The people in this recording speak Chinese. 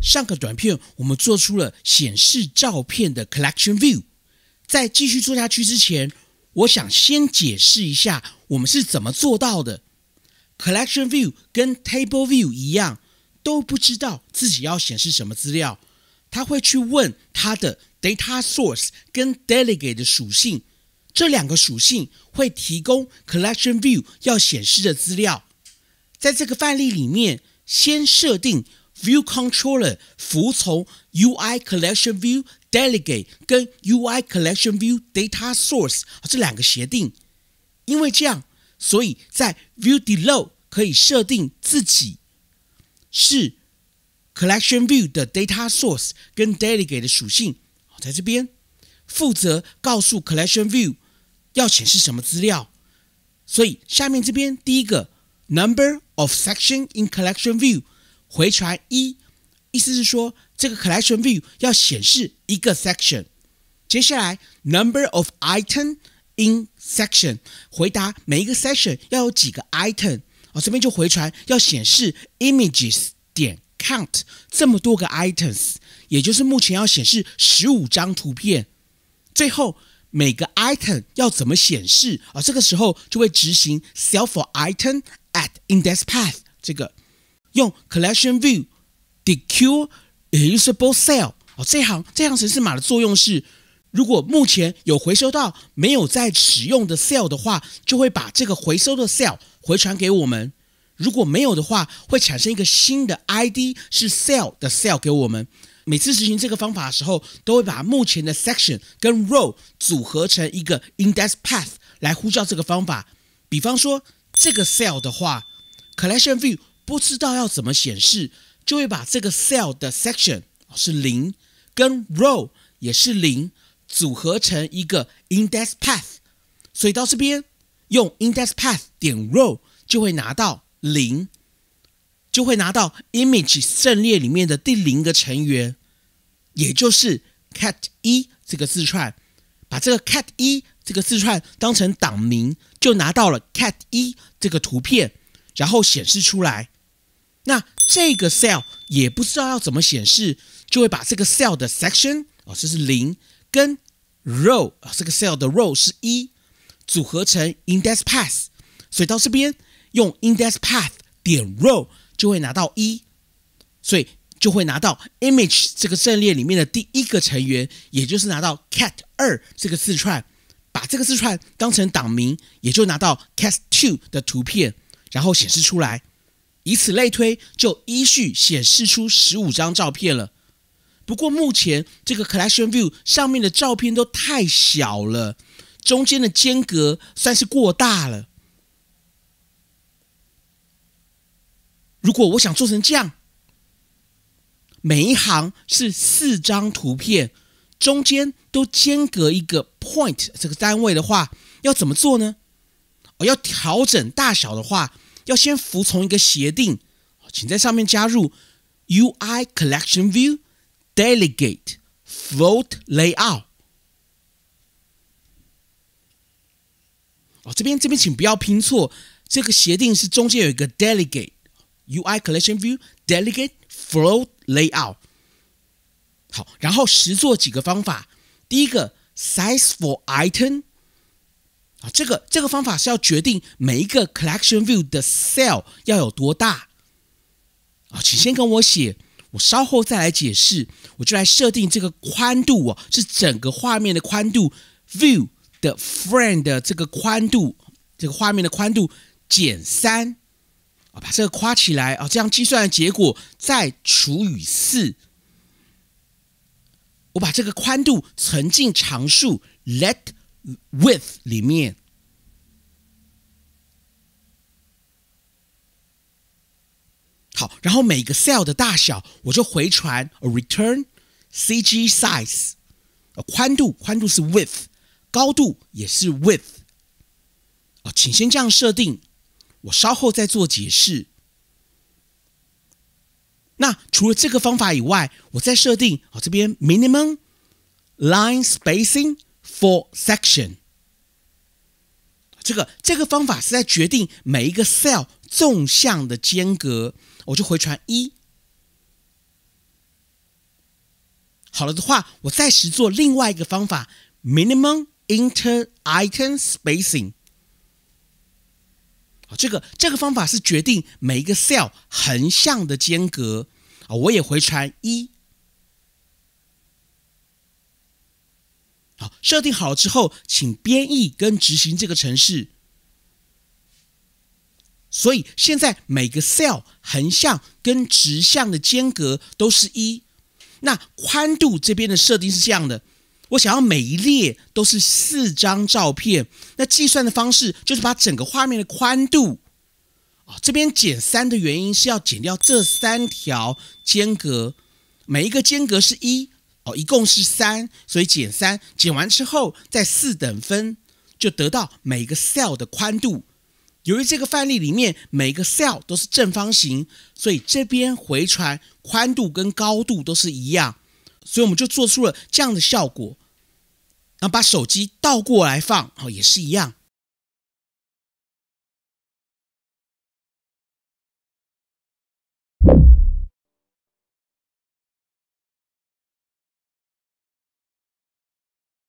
上个短片我们做出了显示照片的 Collection View，在继续做下去之前，我想先解释一下我们是怎么做到的。Collection View 跟 Table View 一样，都不知道自己要显示什么资料，他会去问它的 Data Source 跟 Delegate 的属性，这两个属性会提供 Collection View 要显示的资料。在这个范例里面，先设定。View Controller 服从 UI Collection View Delegate 跟 UI Collection View Data Source 这两个协定，因为这样，所以在 v i e w d i l o a d 可以设定自己是 Collection View 的 Data Source 跟 Delegate 的属性。在这边负责告诉 Collection View 要显示什么资料。所以下面这边第一个 Number of Section in Collection View。回传一，意思是说这个 collection view 要显示一个 section。接下来 number of item in section 回答每一个 section 要有几个 item。啊，这边就回传要显示 images 点 count 这么多个 items，也就是目前要显示十五张图片。最后每个 item 要怎么显示啊？这个时候就会执行 s e l l for item at index path 这个。用 c o l l e c t i o n v i e w d e c u e e r e u s a b l e c e l l 哦，这行这行程式码的作用是，如果目前有回收到没有在使用的 Cell 的话，就会把这个回收的 Cell 回传给我们；如果没有的话，会产生一个新的 ID 是 Cell 的 Cell 给我们。每次执行这个方法的时候，都会把目前的 Section 跟 Row 组合成一个 IndexPath 来呼叫这个方法。比方说这个 Cell 的话，CollectionView。不知道要怎么显示，就会把这个 cell 的 section 是零，跟 row 也是零，组合成一个 index path，所以到这边用 index path 点 row 就会拿到零，就会拿到 image 阵列里面的第零个成员，也就是 cat 一这个字串，把这个 cat 一这个字串当成档名，就拿到了 cat 一这个图片，然后显示出来。那这个 cell 也不知道要怎么显示，就会把这个 cell 的 section 哦，这是零，跟 row 啊，这个 cell 的 row 是一，组合成 index path，所以到这边用 index path 点 row 就会拿到一，所以就会拿到 image 这个阵列里面的第一个成员，也就是拿到 cat 二这个字串，把这个字串当成档名，也就拿到 cat two 的图片，然后显示出来。以此类推，就依序显示出十五张照片了。不过目前这个 Collection View 上面的照片都太小了，中间的间隔算是过大了。如果我想做成这样，每一行是四张图片，中间都间隔一个 Point 这个单位的话，要怎么做呢？我要调整大小的话。要先服从一个协定，请在上面加入 UI Collection View Delegate Float Layout。哦，这边这边请不要拼错，这个协定是中间有一个 Delegate UI Collection View Delegate Float Layout。好，然后实做几个方法，第一个 Size For Item。啊，这个这个方法是要决定每一个 collection view 的 cell 要有多大。啊，请先跟我写，我稍后再来解释。我就来设定这个宽度哦，是整个画面的宽度 view 的 frame 的这个宽度，这个画面的宽度减三。把这个夸起来啊，这样计算的结果再除以四。我把这个宽度乘进常数 let。With 里面，好，然后每个 cell 的大小，我就回传 a return CG size，宽度宽度是 width，高度也是 width，啊，请先这样设定，我稍后再做解释。那除了这个方法以外，我再设定啊这边 minimum line spacing。For section，这个这个方法是在决定每一个 cell 纵向的间隔，我就回传一。好了的话，我再时做另外一个方法，minimum inter item spacing。这个这个方法是决定每一个 cell 横向的间隔啊，我也回传一。设定好之后，请编译跟执行这个程式。所以现在每个 cell 横向跟直向的间隔都是一。那宽度这边的设定是这样的，我想要每一列都是四张照片。那计算的方式就是把整个画面的宽度，啊，这边减三的原因是要减掉这三条间隔，每一个间隔是一。一共是三，所以减三，减完之后再四等分，就得到每个 cell 的宽度。由于这个范例里面每个 cell 都是正方形，所以这边回传宽度跟高度都是一样，所以我们就做出了这样的效果。那把手机倒过来放，哦，也是一样。